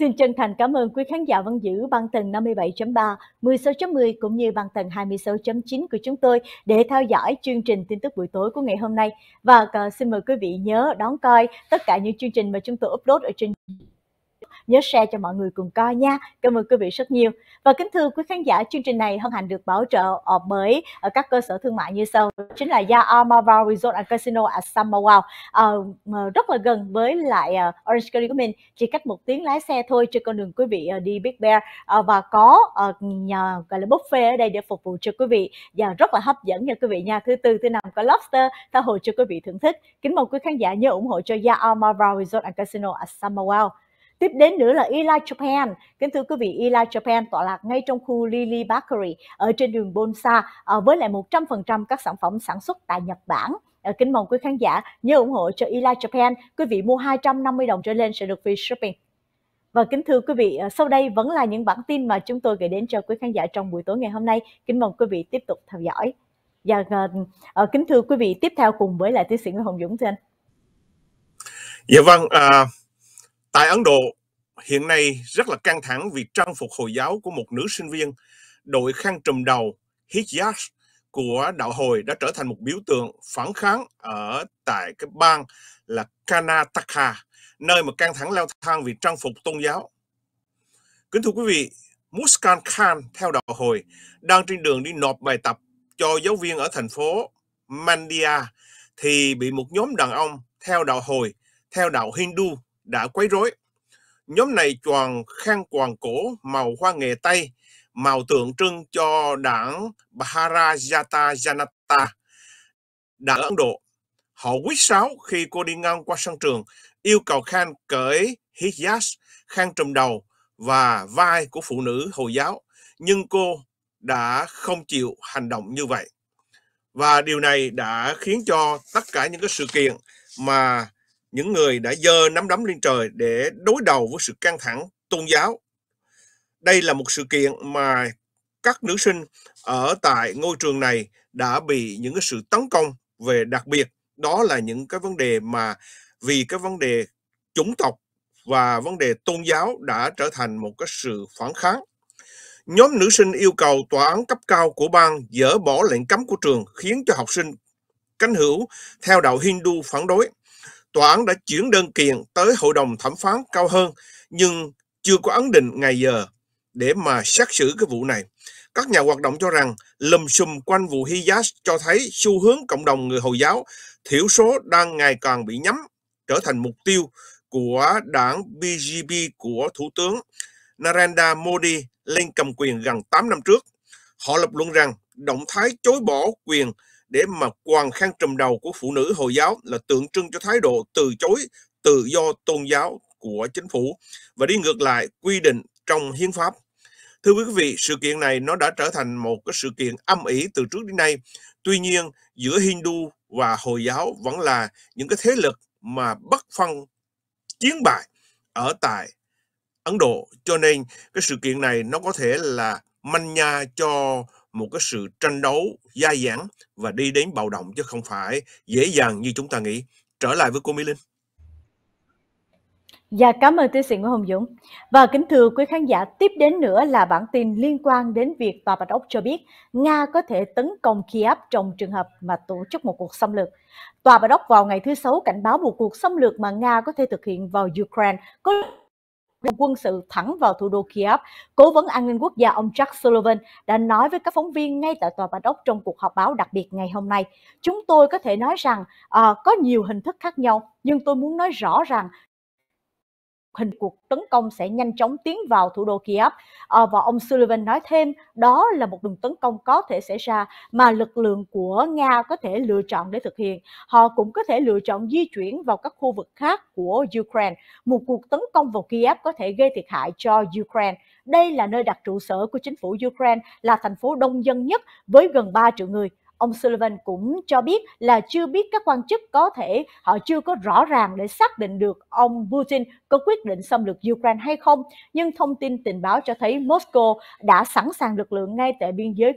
Xin chân thành cảm ơn quý khán giả vẫn giữ băng tần 57.3, 16.10 cũng như băng tần 26.9 của chúng tôi để theo dõi chương trình tin tức buổi tối của ngày hôm nay. Và ờ, xin mời quý vị nhớ đón coi tất cả những chương trình mà chúng tôi upload ở trên nhớ share cho mọi người cùng coi nha. Cảm ơn quý vị rất nhiều. Và kính thưa quý khán giả, chương trình này hân hạnh được bảo trợ ờ, bởi các cơ sở thương mại như sau. Chính là Gia Amava Resort and Casino at Summerwell. Uh, ờ, rất là gần với lại ờ, Orange County của mình. Chỉ cách một tiếng lái xe thôi trên con đường quý vị đi Big Bear. Uh, và có uh, nhà gọi là buffet ở đây để phục vụ cho quý vị. Và rất là hấp dẫn nha quý vị nha. Thứ tư, thứ năm có lobster tha hồ cho quý vị thưởng thức. Kính mong quý khán giả nhớ ủng hộ cho Gia Amava Resort and Casino at Summerwell. Tiếp đến nữa là Eli Japan. Kính thưa quý vị, Eli Japan tọa lạc ngay trong khu Lily Bakery ở trên đường Bonsa ờ, với lại 100% các sản phẩm sản xuất tại Nhật Bản. Ờ, kính mong quý khán giả nhớ ủng hộ cho Eli Japan. Quý vị mua 250 đồng trở lên sẽ được free shipping. Và kính thưa quý vị, ờ, sau đây vẫn là những bản tin mà chúng tôi gửi đến cho quý khán giả trong buổi tối ngày hôm nay. Kính mong quý vị tiếp tục theo dõi. Và kính thưa quý vị, tiếp theo cùng với lại tiến sĩ Nguyễn Hồng Dũng thưa Dạ vâng, à, tại Ấn Độ hiện nay rất là căng thẳng vì trang phục Hồi giáo của một nữ sinh viên đội khăn trùm đầu hijab của đạo hồi đã trở thành một biểu tượng phản kháng ở tại cái bang là Karnataka, nơi mà căng thẳng leo thang vì trang phục tôn giáo. Kính thưa quý vị, Muskan Khan theo đạo hồi đang trên đường đi nộp bài tập cho giáo viên ở thành phố Mandya thì bị một nhóm đàn ông theo đạo hồi, theo đạo Hindu đã quấy rối. Nhóm này choàng khăn quàng cổ màu hoa nghệ Tây, màu tượng trưng cho đảng Bharatiya Janata, đảng Ấn Độ. Họ quyết sáo khi cô đi ngang qua sân trường, yêu cầu Khan cởi hijab, khăn trùm đầu và vai của phụ nữ Hồi giáo. Nhưng cô đã không chịu hành động như vậy. Và điều này đã khiến cho tất cả những cái sự kiện mà những người đã dơ nắm đấm lên trời để đối đầu với sự căng thẳng tôn giáo. Đây là một sự kiện mà các nữ sinh ở tại ngôi trường này đã bị những cái sự tấn công về đặc biệt đó là những cái vấn đề mà vì cái vấn đề chủng tộc và vấn đề tôn giáo đã trở thành một cái sự phản kháng. Nhóm nữ sinh yêu cầu tòa án cấp cao của bang dỡ bỏ lệnh cấm của trường khiến cho học sinh cánh hữu theo đạo Hindu phản đối tòa án đã chuyển đơn kiện tới hội đồng thẩm phán cao hơn nhưng chưa có ấn định ngày giờ để mà xét xử cái vụ này. Các nhà hoạt động cho rằng lùm xùm quanh vụ Hijaz cho thấy xu hướng cộng đồng người Hồi giáo thiểu số đang ngày càng bị nhắm trở thành mục tiêu của đảng BJP của Thủ tướng Narendra Modi lên cầm quyền gần 8 năm trước. Họ lập luận rằng động thái chối bỏ quyền để mà quàng khăn trùm đầu của phụ nữ Hồi giáo là tượng trưng cho thái độ từ chối tự do tôn giáo của chính phủ và đi ngược lại quy định trong hiến pháp. Thưa quý vị, sự kiện này nó đã trở thành một cái sự kiện âm ỉ từ trước đến nay. Tuy nhiên, giữa Hindu và Hồi giáo vẫn là những cái thế lực mà bất phân chiến bại ở tại Ấn Độ. Cho nên cái sự kiện này nó có thể là manh nha cho một cái sự tranh đấu dai dẳng và đi đến bạo động chứ không phải dễ dàng như chúng ta nghĩ. Trở lại với cô Mỹ Linh. Dạ cảm ơn tiến sĩ Nguyễn Hồng Dũng. Và kính thưa quý khán giả, tiếp đến nữa là bản tin liên quan đến việc Tòa Bạch Ốc cho biết Nga có thể tấn công Kiev trong trường hợp mà tổ chức một cuộc xâm lược. Tòa Bạch Ốc vào ngày thứ Sáu cảnh báo một cuộc xâm lược mà Nga có thể thực hiện vào Ukraine có quân sự thẳng vào thủ đô Kiev, cố vấn an ninh quốc gia ông Jack Sullivan đã nói với các phóng viên ngay tại tòa Bạch Ốc trong cuộc họp báo đặc biệt ngày hôm nay. Chúng tôi có thể nói rằng à, có nhiều hình thức khác nhau, nhưng tôi muốn nói rõ rằng hình cuộc tấn công sẽ nhanh chóng tiến vào thủ đô Kiev. Ờ, và ông Sullivan nói thêm đó là một đường tấn công có thể xảy ra mà lực lượng của Nga có thể lựa chọn để thực hiện. Họ cũng có thể lựa chọn di chuyển vào các khu vực khác của Ukraine. Một cuộc tấn công vào Kiev có thể gây thiệt hại cho Ukraine. Đây là nơi đặt trụ sở của chính phủ Ukraine, là thành phố đông dân nhất với gần 3 triệu người ông Sullivan cũng cho biết là chưa biết các quan chức có thể họ chưa có rõ ràng để xác định được ông Putin có quyết định xâm lược Ukraine hay không. Nhưng thông tin tình báo cho thấy Moscow đã sẵn sàng lực lượng ngay tại biên giới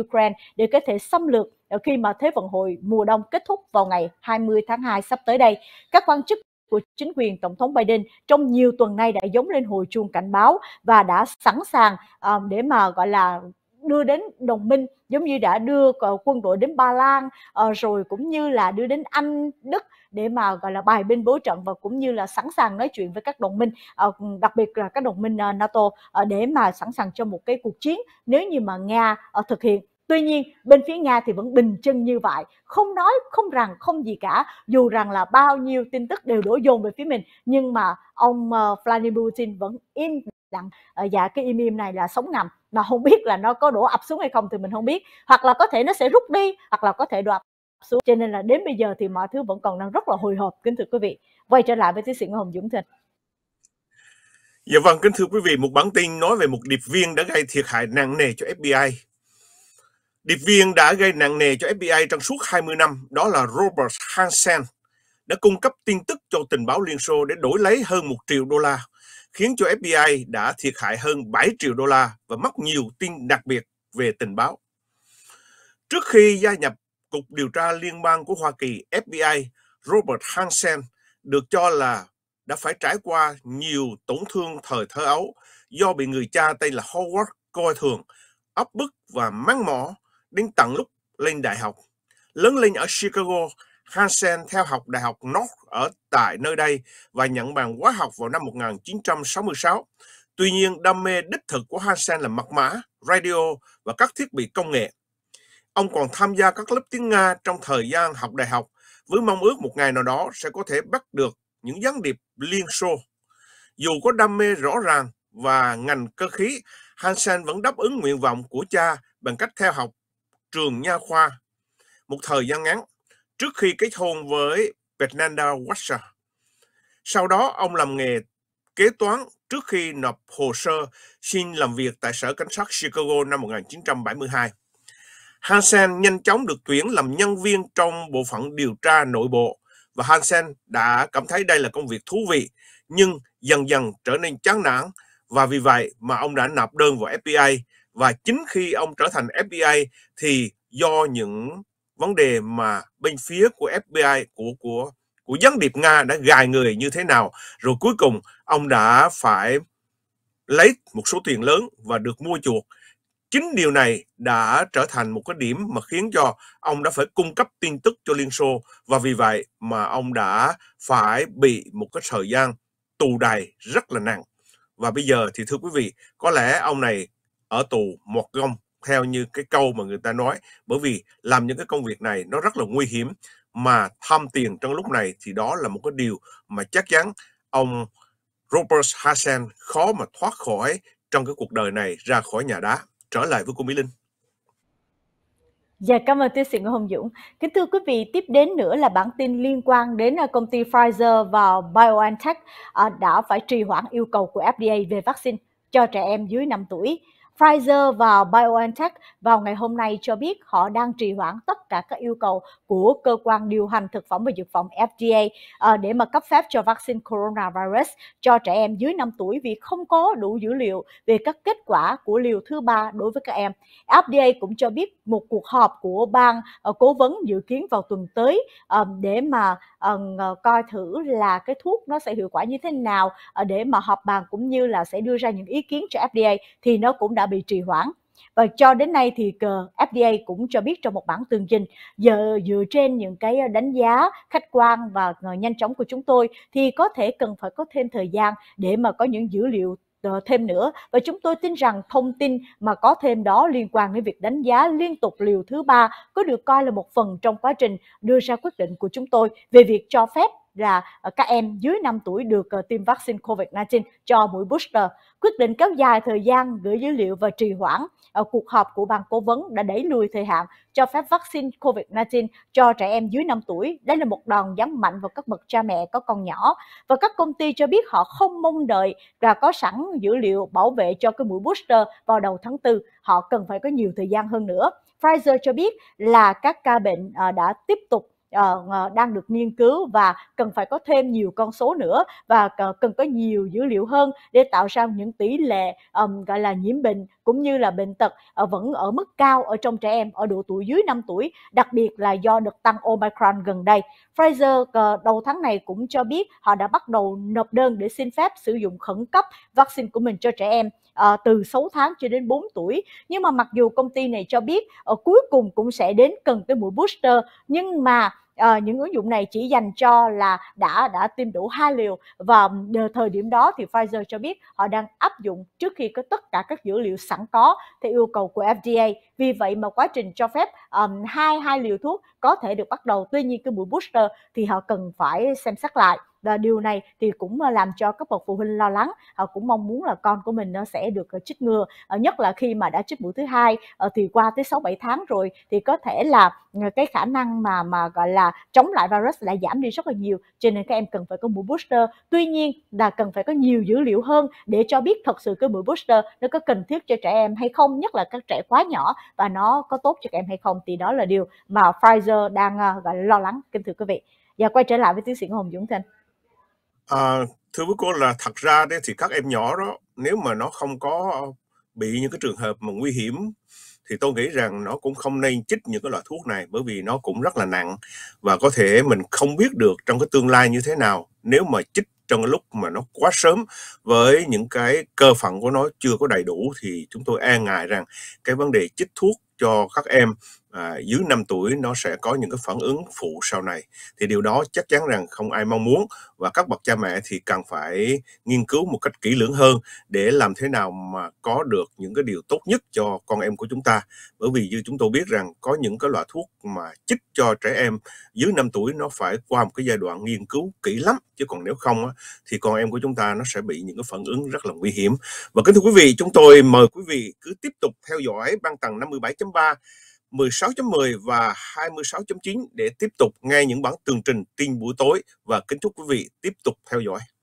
Ukraine để có thể xâm lược khi mà Thế vận hội mùa đông kết thúc vào ngày 20 tháng 2 sắp tới đây. Các quan chức của chính quyền Tổng thống Biden trong nhiều tuần nay đã giống lên hồi chuông cảnh báo và đã sẵn sàng um, để mà gọi là đưa đến đồng minh giống như đã đưa ờ, quân đội đến Ba Lan ờ, rồi cũng như là đưa đến Anh, Đức để mà gọi là bài binh bố trận và cũng như là sẵn sàng nói chuyện với các đồng minh ờ, đặc biệt là các đồng minh NATO để mà sẵn sàng cho một cái cuộc chiến nếu như mà Nga thực hiện Tuy nhiên, bên phía Nga thì vẫn bình chân như vậy, không nói, không rằng, không gì cả, dù rằng là bao nhiêu tin tức đều đổ dồn về phía mình, nhưng mà ông Vladimir Putin vẫn im rằng uh, dạ cái email này là sống ngầm mà không biết là nó có đổ ập xuống hay không thì mình không biết hoặc là có thể nó sẽ rút đi hoặc là có thể đổ ập xuống cho nên là đến bây giờ thì mọi thứ vẫn còn đang rất là hồi hộp kính thưa quý vị quay trở lại với tiến sĩ Nguyễn Hồng Dũng Thịnh Dạ vâng, kính thưa quý vị, một bản tin nói về một điệp viên đã gây thiệt hại nặng nề cho FBI. Điệp viên đã gây nặng nề cho FBI trong suốt 20 năm, đó là Robert Hansen, đã cung cấp tin tức cho tình báo Liên Xô để đổi lấy hơn 1 triệu đô la khiến cho FBI đã thiệt hại hơn 7 triệu đô la và mất nhiều tin đặc biệt về tình báo. Trước khi gia nhập Cục Điều tra Liên bang của Hoa Kỳ FBI, Robert Hansen được cho là đã phải trải qua nhiều tổn thương thời thơ ấu do bị người cha tên là Howard coi thường, áp bức và mắng mỏ đến tận lúc lên đại học. Lớn lên ở Chicago, Hansen theo học Đại học North ở tại nơi đây và nhận bằng hóa học vào năm 1966. Tuy nhiên, đam mê đích thực của Hansen là mật mã, radio và các thiết bị công nghệ. Ông còn tham gia các lớp tiếng Nga trong thời gian học đại học với mong ước một ngày nào đó sẽ có thể bắt được những gián điệp Liên Xô. Dù có đam mê rõ ràng và ngành cơ khí, Hansen vẫn đáp ứng nguyện vọng của cha bằng cách theo học trường nha khoa. Một thời gian ngắn, trước khi kết hôn với Fernanda Washer. Sau đó, ông làm nghề kế toán trước khi nộp hồ sơ xin làm việc tại Sở Cảnh sát Chicago năm 1972. Hansen nhanh chóng được tuyển làm nhân viên trong bộ phận điều tra nội bộ và Hansen đã cảm thấy đây là công việc thú vị nhưng dần dần trở nên chán nản và vì vậy mà ông đã nộp đơn vào FBI và chính khi ông trở thành FBI thì do những vấn đề mà bên phía của FBI của của của gián điệp Nga đã gài người như thế nào rồi cuối cùng ông đã phải lấy một số tiền lớn và được mua chuộc chính điều này đã trở thành một cái điểm mà khiến cho ông đã phải cung cấp tin tức cho Liên Xô và vì vậy mà ông đã phải bị một cái thời gian tù đày rất là nặng và bây giờ thì thưa quý vị có lẽ ông này ở tù một gông theo như cái câu mà người ta nói bởi vì làm những cái công việc này nó rất là nguy hiểm mà tham tiền trong lúc này thì đó là một cái điều mà chắc chắn ông Robert Hassan khó mà thoát khỏi trong cái cuộc đời này ra khỏi nhà đá. Trở lại với cô Mỹ Linh. Dạ, cảm ơn tiến sĩ Nguyễn Hồng Dũng. Kính thưa quý vị, tiếp đến nữa là bản tin liên quan đến à, công ty Pfizer và BioNTech à, đã phải trì hoãn yêu cầu của FDA về vaccine cho trẻ em dưới 5 tuổi. Pfizer và BioNTech vào ngày hôm nay cho biết họ đang trì hoãn tất cả các yêu cầu của cơ quan điều hành thực phẩm và dược phẩm FDA ờ, để mà cấp phép cho vaccine coronavirus cho trẻ em dưới 5 tuổi vì không có đủ dữ liệu về các kết quả của liều thứ ba đối với các em. FDA cũng cho biết một cuộc họp của ban ờ, cố vấn dự kiến vào tuần tới ờ, để mà coi thử là cái thuốc nó sẽ hiệu quả như thế nào để mà họp bàn cũng như là sẽ đưa ra những ý kiến cho FDA thì nó cũng đã bị trì hoãn. Và cho đến nay thì FDA cũng cho biết trong một bản tương trình giờ dựa trên những cái đánh giá khách quan và nhanh chóng của chúng tôi thì có thể cần phải có thêm thời gian để mà có những dữ liệu ờ, thêm nữa và chúng tôi tin rằng thông tin mà có thêm đó liên quan đến việc đánh giá liên tục liều thứ ba có được coi là một phần trong quá trình đưa ra quyết định của chúng tôi về việc cho phép là ờ, các em dưới 5 tuổi được ờ, tiêm vaccine COVID-19 cho mũi booster. Quyết định kéo dài thời gian gửi dữ liệu và trì hoãn ờ, cuộc họp của ban cố vấn đã đẩy lùi thời hạn cho phép vaccine COVID-19 cho trẻ em dưới 5 tuổi. Đây là một đòn giáng mạnh vào các bậc cha mẹ có con nhỏ. Và các công ty cho biết họ không mong đợi là có sẵn dữ liệu bảo vệ cho cái mũi booster vào đầu tháng 4. Họ cần phải có nhiều thời gian hơn nữa. Pfizer cho biết là các ca bệnh đã tiếp tục Ờ, ờ, đang được nghiên cứu và cần phải có thêm nhiều con số nữa và cần có nhiều dữ liệu hơn để tạo ra những tỷ lệ um, gọi là nhiễm bệnh cũng như là bệnh tật ờ, vẫn ở mức cao ở trong trẻ em ở độ tuổi dưới 5 tuổi, đặc biệt là do đợt tăng Omicron gần đây. Pfizer đầu tháng này cũng cho biết họ đã bắt đầu nộp đơn để xin phép sử dụng khẩn cấp vaccine của mình cho trẻ em từ 6 tháng cho đến 4 tuổi. Nhưng mà mặc dù công ty này cho biết ở cuối cùng cũng sẽ đến cần tới mũi booster nhưng mà à, những ứng dụng này chỉ dành cho là đã đã tiêm đủ hai liều và ờ, thời điểm đó thì Pfizer cho biết họ đang áp dụng trước khi có tất cả các dữ liệu sẵn có theo yêu cầu của FDA. Vì vậy mà quá trình cho phép um, hai hai liều thuốc có thể được bắt đầu. Tuy nhiên cái mũi booster thì họ cần phải xem xét lại và ờ, điều này thì cũng ờ, làm cho các bậc phụ huynh lo lắng họ ờ, cũng mong muốn là con của mình nó sẽ được chích ngừa nhất là khi mà đã chích mũi thứ hai thì qua tới 6 7 tháng rồi thì có thể là cái khả năng mà mà gọi là chống lại virus đã giảm đi rất là nhiều cho nên các em cần phải có mũi booster tuy nhiên là cần phải có nhiều dữ liệu hơn để cho biết thật sự cái mũi booster nó có cần thiết cho trẻ em hay không nhất là các trẻ quá nhỏ và nó có tốt cho các em hay không thì đó là điều mà Pfizer đang gọi là lo lắng kính thưa quý vị và quay trở lại với tiến sĩ Hồng Dũng thanh À, thưa quý cô là thật ra đấy thì các em nhỏ đó nếu mà nó không có bị những cái trường hợp mà nguy hiểm thì tôi nghĩ rằng nó cũng không nên chích những cái loại thuốc này bởi vì nó cũng rất là nặng và có thể mình không biết được trong cái tương lai như thế nào nếu mà chích trong cái lúc mà nó quá sớm với những cái cơ phận của nó chưa có đầy đủ thì chúng tôi e ngại rằng cái vấn đề chích thuốc cho các em à, dưới 5 tuổi nó sẽ có những cái phản ứng phụ sau này thì điều đó chắc chắn rằng không ai mong muốn và các bậc cha mẹ thì cần phải nghiên cứu một cách kỹ lưỡng hơn để làm thế nào mà có được những cái điều tốt nhất cho con em của chúng ta bởi vì như chúng tôi biết rằng có những cái loại thuốc mà chích cho trẻ em dưới 5 tuổi nó phải qua một cái giai đoạn nghiên cứu kỹ lắm chứ còn nếu không thì con em của chúng ta nó sẽ bị những cái phản ứng rất là nguy hiểm và kính thưa quý vị chúng tôi mời quý vị cứ tiếp tục theo dõi ban tầng 57.3 3, 16.10 và 26.9 để tiếp tục nghe những bản tường trình tin buổi tối và kính chúc quý vị tiếp tục theo dõi.